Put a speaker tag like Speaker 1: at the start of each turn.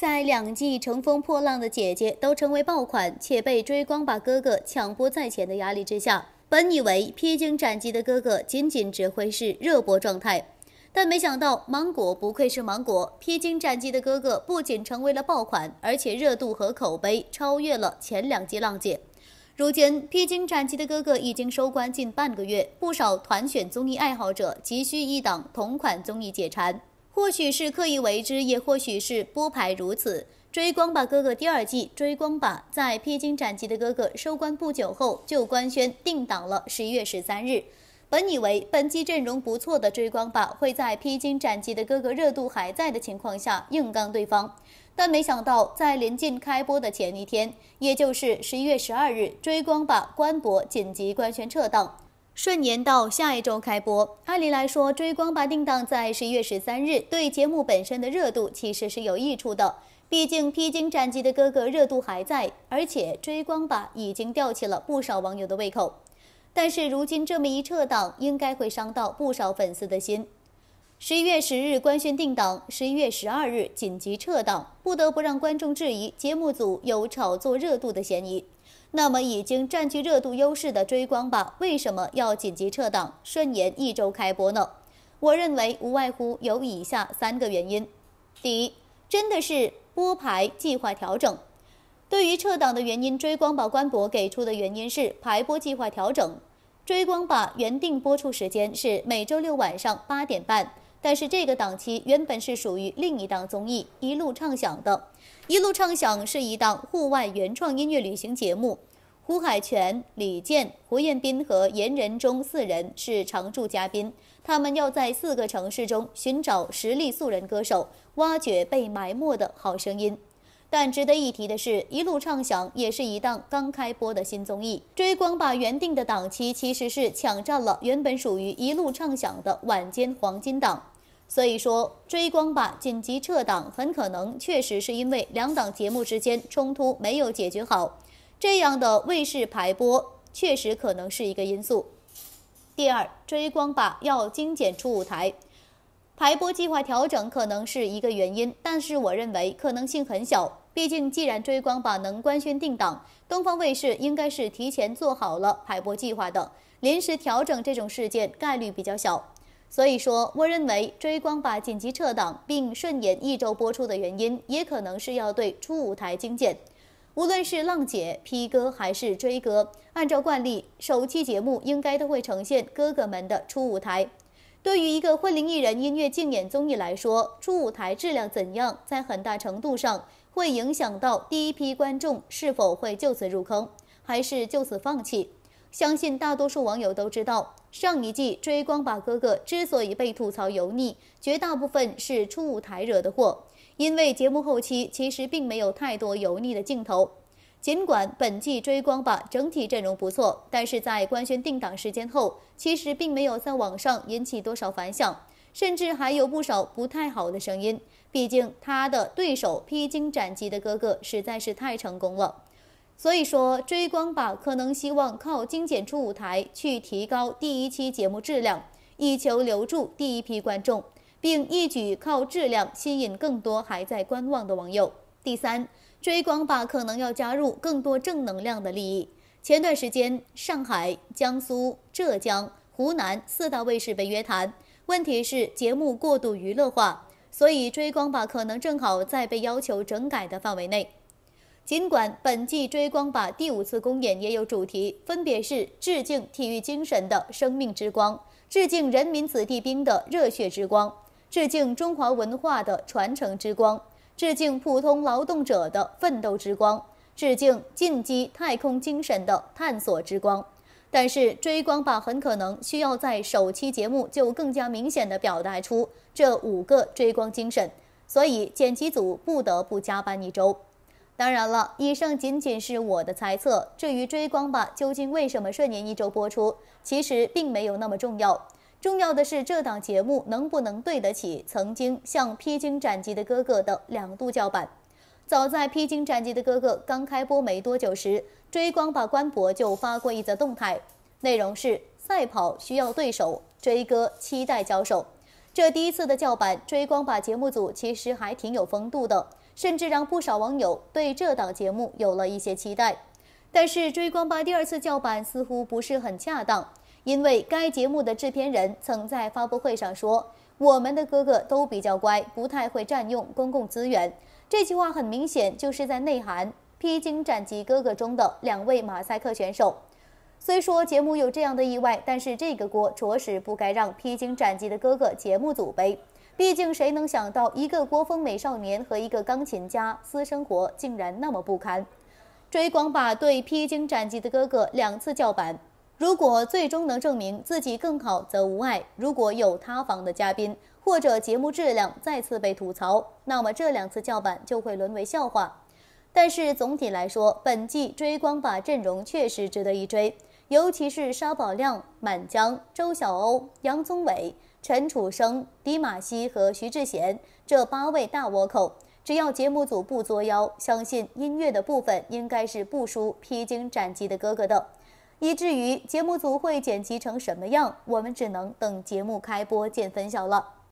Speaker 1: 在两季《乘风破浪的姐姐》都成为爆款，且被《追光吧哥哥》抢播在前的压力之下，本以为《披荆斩棘的哥哥》仅仅只会是热播状态，但没想到芒果不愧是芒果，《披荆斩棘的哥哥》不仅成为了爆款，而且热度和口碑超越了前两季《浪姐》。如今，《披荆斩棘的哥哥》已经收官近半个月，不少团选综艺爱好者急需一档同款综艺解馋。或许是刻意为之，也或许是波牌如此。《追光吧，哥哥》第二季《追光吧》在《披荆斩棘的哥哥》收官不久后就官宣定档了十一月十三日。本以为本季阵容不错的《追光吧》会在《披荆斩棘的哥哥》热度还在的情况下硬刚对方，但没想到在临近开播的前一天，也就是十一月十二日，《追光吧》官博紧急官宣撤档。顺延到下一周开播。按理来说，《追光吧》定档在十一月十三日，对节目本身的热度其实是有益处的。毕竟《披荆斩棘的哥哥》热度还在，而且《追光吧》已经吊起了不少网友的胃口。但是如今这么一撤档，应该会伤到不少粉丝的心。十一月十日官宣定档，十一月十二日紧急撤档，不得不让观众质疑节目组有炒作热度的嫌疑。那么，已经占据热度优势的《追光吧》，为什么要紧急撤档，顺延一周开播呢？我认为无外乎有以下三个原因：第一，真的是播排计划调整。对于撤档的原因，《追光吧》官博给出的原因是排播计划调整，《追光吧》原定播出时间是每周六晚上八点半。但是这个档期原本是属于另一档综艺《一路畅响》的，《一路畅响》是一档户外原创音乐旅行节目，胡海泉、李健、胡彦斌和严仁中四人是常驻嘉宾，他们要在四个城市中寻找实力素人歌手，挖掘被埋没的好声音。但值得一提的是，《一路畅响》也是一档刚开播的新综艺，《追光》吧原定的档期其实是抢占了原本属于《一路畅响》的晚间黄金档。所以说，《追光吧》紧急撤档，很可能确实是因为两档节目之间冲突没有解决好，这样的卫视排播确实可能是一个因素。第二，《追光吧》要精简出舞台，排播计划调整可能是一个原因，但是我认为可能性很小。毕竟，既然《追光吧》能官宣定档，东方卫视应该是提前做好了排播计划的，临时调整这种事件概率比较小。所以说，我认为《追光吧》紧急撤档并顺延一周播出的原因，也可能是要对初舞台精简。无论是浪姐、P 哥还是追哥，按照惯例，首期节目应该都会呈现哥哥们的初舞台。对于一个混龄艺人音乐竞演综艺来说，初舞台质量怎样，在很大程度上会影响到第一批观众是否会就此入坑，还是就此放弃。相信大多数网友都知道，上一季《追光吧哥哥》之所以被吐槽油腻，绝大部分是初舞台惹的祸。因为节目后期其实并没有太多油腻的镜头。尽管本季《追光吧》整体阵容不错，但是在官宣定档时间后，其实并没有在网上引起多少反响，甚至还有不少不太好的声音。毕竟他的对手《披荆斩棘的哥哥》实在是太成功了。所以说，追光吧可能希望靠精简出舞台去提高第一期节目质量，以求留住第一批观众，并一举靠质量吸引更多还在观望的网友。第三，追光吧可能要加入更多正能量的利益。前段时间，上海、江苏、浙江、湖南四大卫视被约谈，问题是节目过度娱乐化，所以追光吧可能正好在被要求整改的范围内。尽管本季追光吧第五次公演也有主题，分别是致敬体育精神的生命之光、致敬人民子弟兵的热血之光、致敬中华文化的传承之光、致敬普通劳动者的奋斗之光、致敬进击太空精神的探索之光，但是追光吧很可能需要在首期节目就更加明显的表达出这五个追光精神，所以剪辑组不得不加班一周。当然了，以上仅仅是我的猜测。至于追光吧究竟为什么顺延一周播出，其实并没有那么重要。重要的是这档节目能不能对得起曾经像《披荆斩棘的哥哥》的两度叫板。早在《披荆斩棘的哥哥》刚开播没多久时，追光吧官博就发过一则动态，内容是“赛跑需要对手，追哥期待交手”。这第一次的叫板，追光吧节目组其实还挺有风度的。甚至让不少网友对这档节目有了一些期待，但是追光吧第二次叫板似乎不是很恰当，因为该节目的制片人曾在发布会上说：“我们的哥哥都比较乖，不太会占用公共资源。”这句话很明显就是在内涵《披荆斩棘哥哥》中的两位马赛克选手。虽说节目有这样的意外，但是这个锅着实不该让《披荆斩棘的哥哥》节目组背。毕竟，谁能想到一个国风美少年和一个钢琴家私生活竟然那么不堪？追光吧对披荆斩棘的哥哥两次叫板，如果最终能证明自己更好则无碍；如果有塌房的嘉宾或者节目质量再次被吐槽，那么这两次叫板就会沦为笑话。但是总体来说，本季追光吧阵容确实值得一追，尤其是沙宝亮、满江、周晓鸥、杨宗纬。陈楚生、迪玛希和徐志贤这八位大倭寇，只要节目组不作妖，相信音乐的部分应该是不输披荆斩棘的哥哥的。以至于节目组会剪辑成什么样，我们只能等节目开播见分晓了。